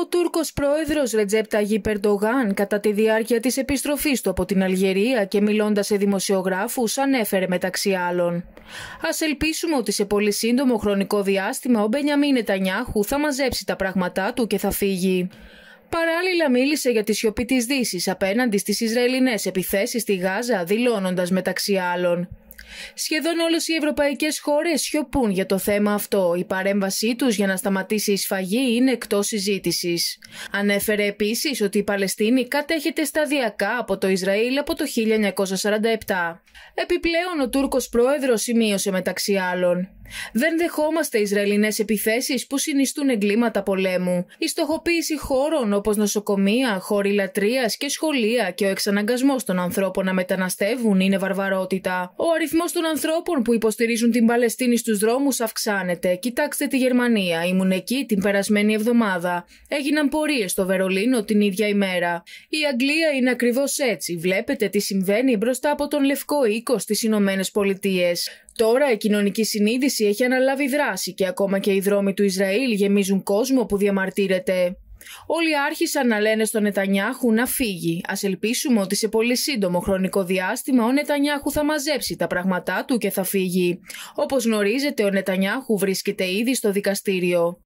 Ο Τούρκος πρόεδρος Ρετζέπτα Γη Περντογάν κατά τη διάρκεια της επιστροφής του από την Αλγερία και μιλώντας σε δημοσιογράφους ανέφερε μεταξύ άλλων. Ας ελπίσουμε ότι σε πολύ σύντομο χρονικό διάστημα ο Μπενιαμίν Νετανιάχου θα μαζέψει τα πράγματά του και θα φύγει. Παράλληλα μίλησε για τη σιωπή της δύσης απέναντι στις Ισραηλινές επιθέσεις στη Γάζα δηλώνοντας μεταξύ άλλων Σχεδόν όλες οι ευρωπαϊκές χώρες σιωπούν για το θέμα αυτό. Η παρέμβασή τους για να σταματήσει η σφαγή είναι εκτός συζήτησης. Ανέφερε επίσης ότι η Παλαιστίνη κατέχεται σταδιακά από το Ισραήλ από το 1947. Επιπλέον ο Τούρκος πρόεδρος σημείωσε μεταξύ άλλων. Δεν δεχόμαστε Ισραηλινές επιθέσεις που συνιστούν εγκλήματα πολέμου. Η στοχοποίηση χώρων όπως νοσοκομεία, χώροι λατρείας και σχολεία και ο εξαναγκασμός των ανθρώπων να μεταναστεύουν είναι βαρβαρότητα. Ο αριθμός των ανθρώπων που υποστηρίζουν την Παλαιστίνη στους δρόμους αυξάνεται. Κοιτάξτε τη Γερμανία, ήμουν εκεί την περασμένη εβδομάδα. Έγιναν πορείες στο Βερολίνο την ίδια ημέρα. Η Αγγλία είναι ακριβώς έτσι. Βλέπετε τι συμβαίνει μπροστά από τον Λευκό Οίκο στις Ηνωμένες Πολιτείες. Τώρα η κοινωνική συνείδηση έχει αναλάβει δράση και ακόμα και οι δρόμοι του Ισραήλ γεμίζουν κόσμο που διαμαρτύρεται. Όλοι άρχισαν να λένε στον Νετανιάχου να φύγει. Ας ελπίσουμε ότι σε πολύ σύντομο χρονικό διάστημα ο Νετανιάχου θα μαζέψει τα πράγματά του και θα φύγει. Όπως γνωρίζετε, ο Νετανιάχου βρίσκεται ήδη στο δικαστήριο.